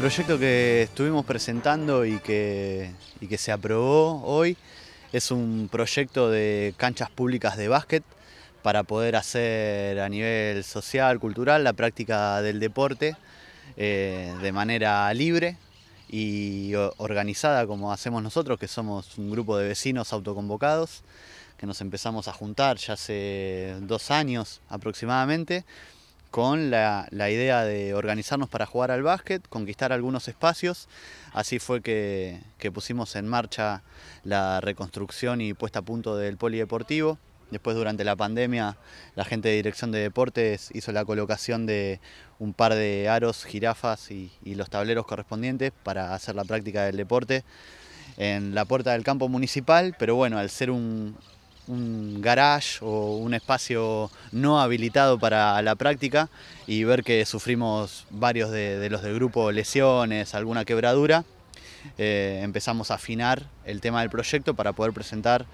proyecto que estuvimos presentando y que, se aprobó hoy es un proyecto de canchas públicas de básquet para poder hacer a nivel social, cultural, la práctica del deporte eh, de manera libre y organizada como hacemos nosotros, que somos un grupo de vecinos autoconvocados, que nos empezamos a juntar ya hace dos años aproximadamente con la, idea de organizarnos para jugar al básquet, conquistar algunos espacios. Así fue que, pusimos en marcha la reconstrucción y puesta a punto del polideportivo. Después, durante la pandemia, la gente de Dirección de Deportes hizo la colocación de un par de aros, jirafas y los tableros correspondientes para hacer la práctica del deporte en la puerta del campo municipal, pero bueno, al ser un, un garage o un espacio no habilitado para la práctica y ver que sufrimos varios de, los del grupo lesiones, alguna quebradura, eh, empezamos a afinar el tema del proyecto para poder presentar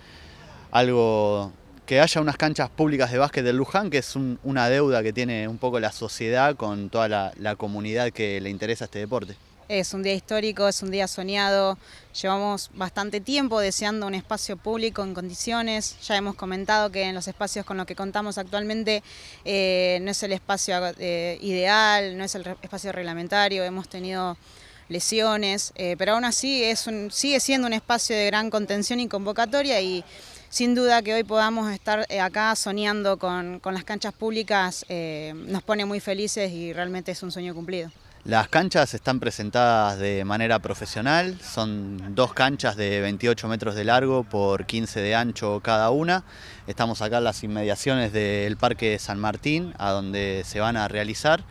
algo que haya unas canchas públicas de básquet del Luján, que es una deuda que tiene un poco la sociedad con toda la comunidad que le interesa este deporte. Es un día histórico, es un día soñado. Llevamos bastante tiempo deseando un espacio público en condiciones. Ya hemos comentado que en los espacios con los que contamos actualmente eh, no es el espacio eh, ideal, no es el espacio reglamentario. Hemos tenido lesiones, eh, pero aún así sigue siendo un espacio de gran contención y convocatoria y sin duda que hoy podamos estar acá soñando con, las canchas públicas nos pone muy felices y realmente es un sueño cumplido. Las canchas están presentadas de manera profesional, son dos canchas de 28 metros de largo por 15 de ancho cada una. Estamos acá en las inmediaciones del Parque San Martín, a donde se van a realizar.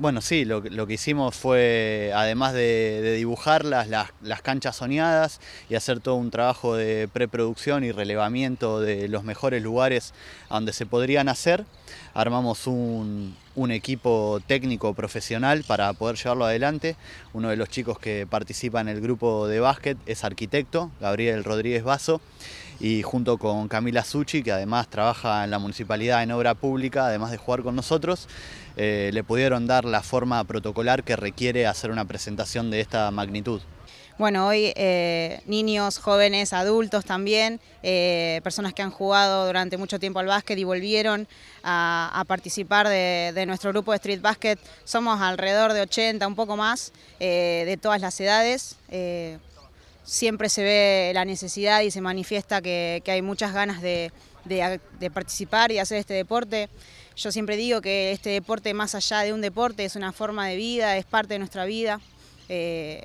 Bueno, sí, lo, que hicimos fue, además de, dibujar las, las, canchas soñadas y hacer todo un trabajo de preproducción y relevamiento de los mejores lugares donde se podrían hacer, armamos un, un, equipo técnico profesional para poder llevarlo adelante. Uno de los chicos que participa en el grupo de básquet es arquitecto, Gabriel Rodríguez Vaso y junto con Camila Suchi, que además trabaja en la municipalidad en obra pública, además de jugar con nosotros, eh, le pudieron dar la forma protocolar que requiere hacer una presentación de esta magnitud. Bueno, hoy eh, niños, jóvenes, adultos también, eh, personas que han jugado durante mucho tiempo al básquet y volvieron a, participar de, de, nuestro grupo de street basket. Somos alrededor de 80, un poco más, de todas las edades siempre se ve la necesidad y se manifiesta que, hay muchas ganas de, participar y hacer este deporte. Yo siempre digo que este deporte, más allá de un deporte, es una forma de vida, es parte de nuestra vida. Eh,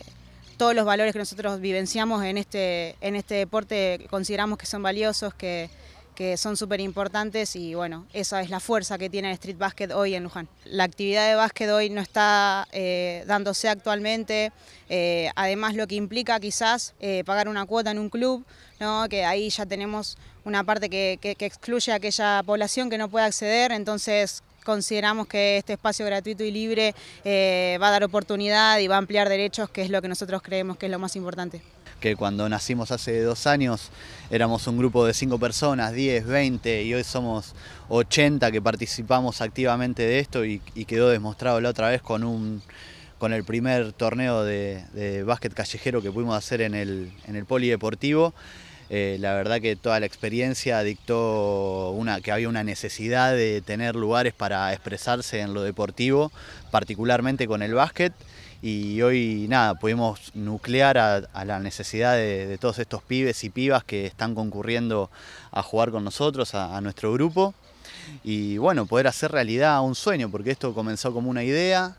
todos los valores que nosotros vivenciamos en este, en este deporte consideramos que son valiosos, que, que son súper importantes y bueno, esa es la fuerza que tiene el street basket hoy en Luján. La actividad de básquet hoy no está eh, dándose actualmente, eh, además lo que implica quizás eh, pagar una cuota en un club, ¿no? que ahí ya tenemos una parte que, excluye a aquella población que no puede acceder, entonces consideramos que este espacio gratuito y libre va a dar oportunidad y va a ampliar derechos, que es lo que nosotros creemos que es lo más importante que cuando nacimos hace dos años éramos un grupo de cinco personas, 10, 20 y hoy somos 80 que participamos activamente de esto y, quedó demostrado la otra vez con un con el primer torneo de, de básquet callejero que pudimos hacer en el, en el polideportivo. Eh, la verdad que toda la experiencia dictó una, que había una necesidad de tener lugares para expresarse en lo deportivo, particularmente con el básquet y hoy nada, pudimos nuclear a, la necesidad de, todos estos pibes y pibas que están concurriendo a jugar con nosotros, a, a, nuestro grupo, y bueno, poder hacer realidad un sueño, porque esto comenzó como una idea,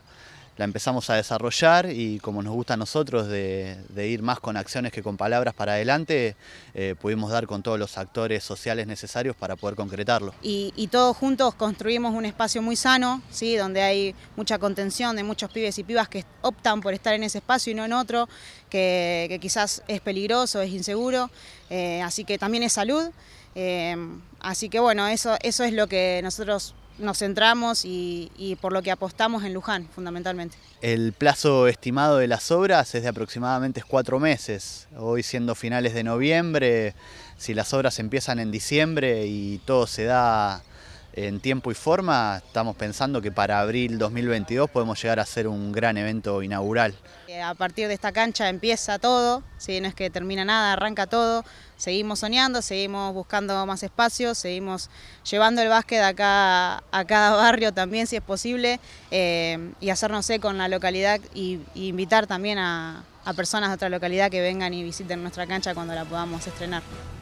la empezamos a desarrollar y como nos gusta a nosotros de, ir más con acciones que con palabras para adelante, eh, pudimos dar con todos los actores sociales necesarios para poder concretarlo. Y, todos juntos construimos un espacio muy sano, ¿sí? donde hay mucha contención de muchos pibes y pibas que optan por estar en ese espacio y no en otro, que, quizás es peligroso, es inseguro, eh, así que también es salud. Eh, así que bueno, eso, eso es lo que nosotros nos centramos y, por lo que apostamos en Luján, fundamentalmente. El plazo estimado de las obras es de aproximadamente cuatro meses, hoy siendo finales de noviembre, si las obras empiezan en diciembre y todo se da en tiempo y forma, estamos pensando que para abril 2022 podemos llegar a ser un gran evento inaugural. Eh, a partir de esta cancha empieza todo, no es que termina nada, arranca todo. Seguimos soñando, seguimos buscando más espacios, seguimos llevando el básquet acá, a cada barrio también si es posible eh, y hacernos con la localidad y, invitar también a personas de otra localidad que vengan y visiten nuestra cancha cuando la podamos estrenar.